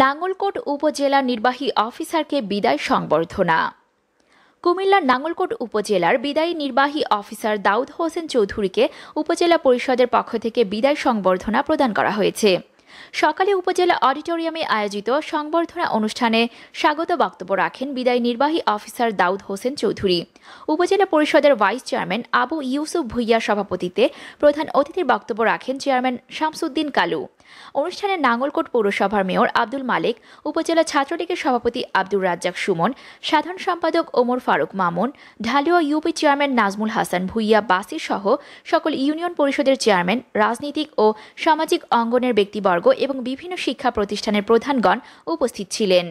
নাঙ্গলকোট উপজেলা নির্বাহী অফিসারকে বিদায় সংবর্ধনা কুমিল্লার নাঙ্গলকোট উপজেলার বিদায়ী নির্বাহী অফিসার দাউদ হোসেন চৌধুরীকে উপজেলা পরিষদের পক্ষ থেকে বিদায় সংবর্ধনা প্রদান করা হয়েছে সকালে উপজেলা অডিটোরিয়ামে আয়োজিত সংবর্ধনা অনুষ্ঠানে স্বাগত বক্তব্য রাখেন বিদায় নির্বাহী অফিসার দাউদ হোসেন চৌধুরী উপজেলা পরিষদের ভাইস চেয়ারম্যান আবু ইউসুফ ভুইয়ার সভাপতিতে প্রধান অতিথির বক্তব্য রাখেন চেয়ারম্যান শামসুদ্দিন কালু অনুষ্ঠানে নাঙ্গলকোট পৌরসভার মেয়র আব্দুল মালিক উপজেলা ছাত্রলীগের সভাপতি আব্দুর রাজ্জাক সুমন সাধারণ সম্পাদক ওমর ফারুক মামুন ঢালুয়া ইউপি চেয়ারম্যান নাজমুল হাসান ভুইয়া বাসির সহ সকল ইউনিয়ন পরিষদের চেয়ারম্যান রাজনীতিক ও সামাজিক অঙ্গনের ব্যক্তিবর্গ এবং বিভিন্ন শিক্ষা প্রতিষ্ঠানের প্রধানগণ উপস্থিত ছিলেন